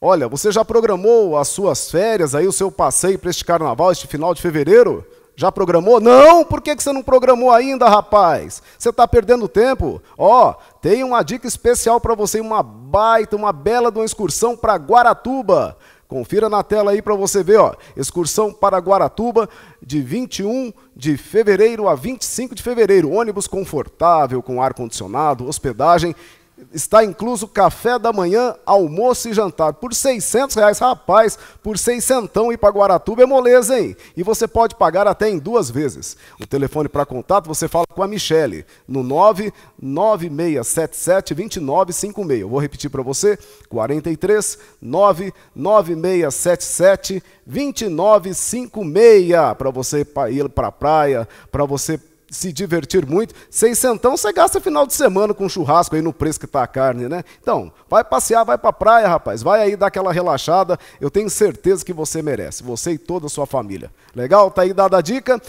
Olha, você já programou as suas férias, aí o seu passeio para este carnaval, este final de fevereiro? Já programou? Não! Por que, que você não programou ainda, rapaz? Você está perdendo tempo? Ó, oh, tem uma dica especial para você, uma baita, uma bela de uma excursão para Guaratuba. Confira na tela aí para você ver, ó. Excursão para Guaratuba de 21 de fevereiro a 25 de fevereiro. Ônibus confortável, com ar-condicionado, hospedagem está incluso café da manhã, almoço e jantar. Por 600 reais, rapaz, por seiscentão e para Guaratuba é moleza, hein? E você pode pagar até em duas vezes. O telefone para contato você fala com a Michele no 996772956. Eu vou repetir para você, 43 996772956 para você ir para a praia, para você se divertir muito. Seiscentão você gasta final de semana com churrasco aí no preço que tá a carne, né? Então, vai passear, vai pra praia, rapaz. Vai aí dar aquela relaxada. Eu tenho certeza que você merece. Você e toda a sua família. Legal? Tá aí dada a dica.